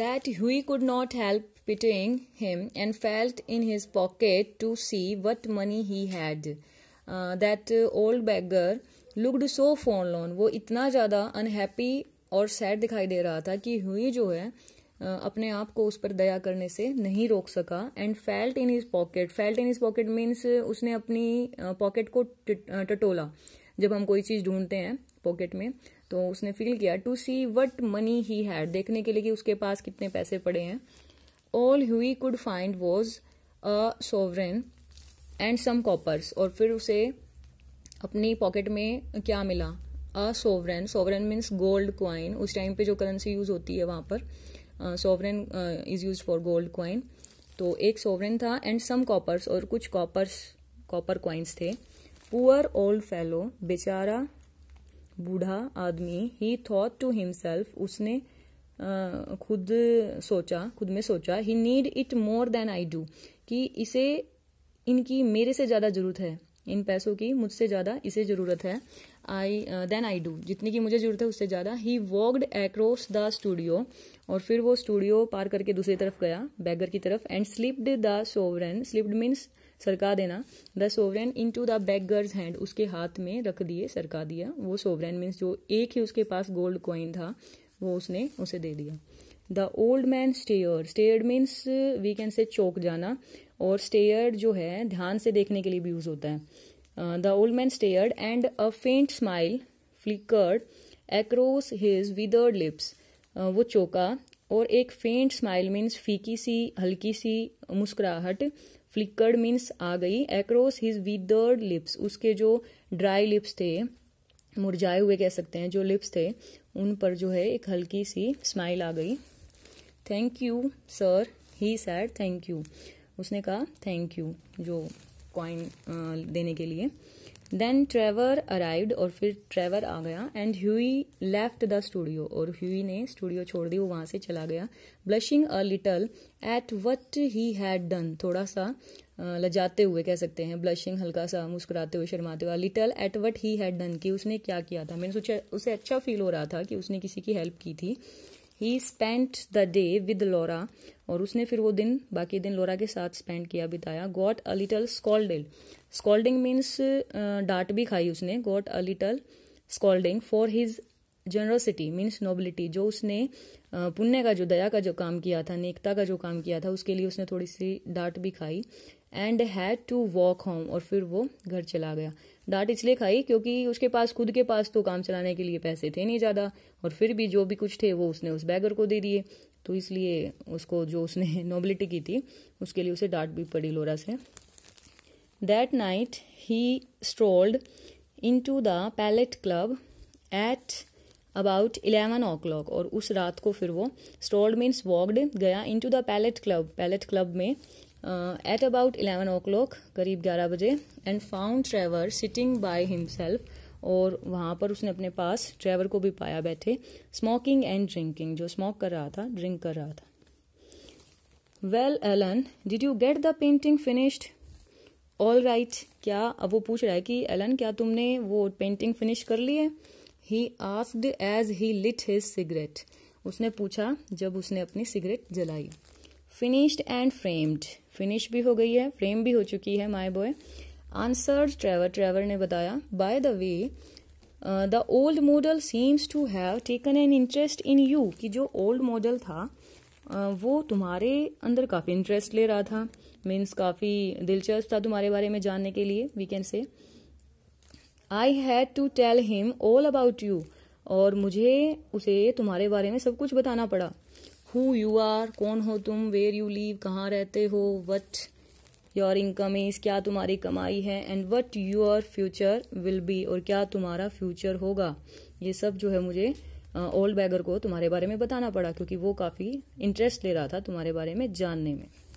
that he could not help pitying him and felt in his pocket to see what money he had. Uh, that uh, old beggar looked so forlorn wo itna zyada unhappy aur sad dikhai de raha tha ki hui jo hai uh, अपने आप को उस पर दया करने से नहीं रोक सका and felt in his pocket felt in his pocket means उसने अपनी पॉकेट uh, को टटोला जब हम कोई चीज़ ढूंढते हैं पॉकेट में तो उसने फील किया to see what money he had देखने के लिए कि उसके पास कितने पैसे पड़े हैं all he could find was a sovereign and some coppers और फिर उसे अपनी पॉकेट में क्या मिला a sovereign sovereign means gold coin उस टाइम पे जो करेंसी यूज होती है वहाँ पर sovereign is used for gold coin तो एक सोवरेन था एंड सम कॉपर्स और कुछ कॉपर्स कॉपर क्वाइंस थे पुअर ओल्ड फेलो बेचारा बूढ़ा आदमी ही थॉट टू हिमसेल्फ उसने आ, खुद सोचा खुद में सोचा ही need it more than I do कि इसे इनकी मेरे से ज़्यादा ज़रूरत है इन पैसों की मुझसे ज़्यादा इसे ज़रूरत है आई देन आई डू जितनी की मुझे ज़रूरत है उससे ज़्यादा ही वॉकड एक्रॉस द स्टूडियो और फिर वो स्टूडियो पार करके दूसरी तरफ गया बैगर की तरफ and slipped the sovereign slipped means सरका देना the sovereign into the beggar's hand उसके हाथ में रख दिए सरका दिया वो सोवरेन मीन्स जो एक ही उसके पास गोल्ड कॉइन था वो उसने उसे दे दिया the old man stare stare means we can say चौक जाना और स्टेयर जो है ध्यान से देखने के लिए भी यूज होता है the old man stare and a faint smile flickered across his withered lips वो चौका और एक फेंट स्माइल मीन्स फीकी सी हल्की सी मुस्कुराहट फ्लिकर्ड मीन्स आ गई एक्रोस हिज विदर्ड लिप्स उसके जो ड्राई लिप्स थे मुरझाए हुए कह सकते हैं जो लिप्स थे उन पर जो है एक हल्की सी स्माइल आ गई thank you sir he said thank you उसने कहा थैंक यू जो कॉइन देने के लिए देन ट्रेवर अराइव्ड और फिर ट्रेवर आ गया and Hughie left the studio और ह्यूई ने स्टूडियो छोड़ दी वो वहां से चला गया blushing a little at what he had done थोड़ा सा लजाते हुए कह सकते हैं ब्लशिंग हल्का सा मुस्कुराते हुए शर्माते हुए little at what he had done कि उसने क्या किया था मैंने सोचा उसे अच्छा फील हो रहा था कि उसने किसी की हेल्प की थी he spent the day with Laura और उसने फिर वो दिन बाकी दिन लोरा के साथ स्पेंड किया बिताया got a little scolding scolding means डांट भी खाई उसने got a little scolding for his generosity means nobility जो उसने uh, पुण्य का जो दया का जो काम किया था नेकता का जो काम किया था उसके लिए उसने थोड़ी सी डांट भी खाई and had to walk home और फिर वो घर चला गया डांट इसलिए खाई क्योंकि उसके पास खुद के पास तो काम चलाने के लिए पैसे थे नहीं ज़्यादा और फिर भी जो भी कुछ थे वो उसने उस बैगर को दे दिए तो इसलिए उसको जो उसने नोबिलिटी की थी उसके लिए उसे डांट भी पड़ी लोरा से that night he strolled into the Palette club at about eleven o'clock और उस रात को फिर वो स्टॉल्ड मीन्स वॉकड गया into the Palette club Palette club में at about eleven o'clock करीब ग्यारह बजे and found Trevor sitting by himself और वहाँ पर उसने अपने पास ट्रेवर को भी पाया बैठे स्मोकिंग एंड ड्रिंकिंग जो स्मोक कर रहा था ड्रिंक कर रहा था well Alan did you get the painting finished all right क्या अब वो पूछ रहा है कि एलन क्या तुमने वो पेंटिंग फिनिश कर ली है he asked as he lit his cigarette उसने पूछा जब उसने अपनी सिगरेट जलाई फिनिश्ड एंड फ्रेम्ड फिनिश भी हो गई है फ्रेम भी हो चुकी है my boy answered Trevor Trevor ने बताया by the way the old model seems to have taken an interest in you कि जो ओल्ड मॉडल था uh, वो तुम्हारे अंदर काफ़ी इंटरेस्ट ले रहा था मीन्स काफ़ी दिलचस्प था तुम्हारे बारे में जानने के लिए we can say I had to tell him all about you और मुझे उसे तुम्हारे बारे में सब कुछ बताना पड़ा हु यू आर कौन हो तुम वेर यू लीव कहाँ रहते हो वट योर इनकम इज क्या तुम्हारी कमाई है and what your future will be और क्या तुम्हारा फ्यूचर होगा ये सब जो है मुझे ओल्ड uh, बैगर को तुम्हारे बारे में बताना पड़ा क्योंकि वो काफ़ी इंटरेस्ट ले रहा था तुम्हारे बारे में जानने में